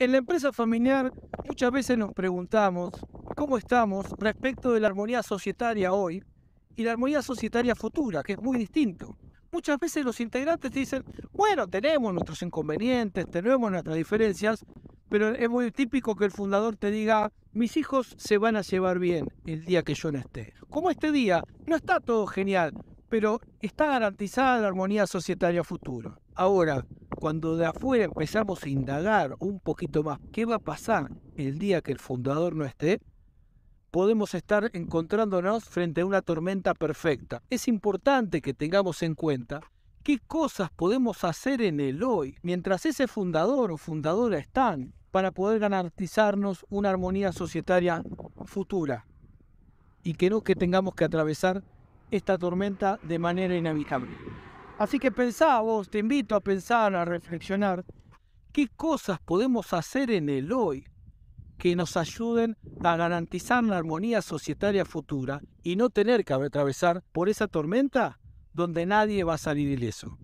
En la empresa familiar muchas veces nos preguntamos cómo estamos respecto de la armonía societaria hoy y la armonía societaria futura, que es muy distinto. Muchas veces los integrantes dicen, bueno, tenemos nuestros inconvenientes, tenemos nuestras diferencias, pero es muy típico que el fundador te diga, mis hijos se van a llevar bien el día que yo no esté. Como este día, no está todo genial, pero está garantizada la armonía societaria futura. Ahora, cuando de afuera empezamos a indagar un poquito más qué va a pasar el día que el fundador no esté, podemos estar encontrándonos frente a una tormenta perfecta. Es importante que tengamos en cuenta qué cosas podemos hacer en el hoy mientras ese fundador o fundadora están para poder garantizarnos una armonía societaria futura y que no que tengamos que atravesar esta tormenta de manera inevitable. Así que pensá vos, te invito a pensar, a reflexionar, qué cosas podemos hacer en el hoy que nos ayuden a garantizar la armonía societaria futura y no tener que atravesar por esa tormenta donde nadie va a salir ileso.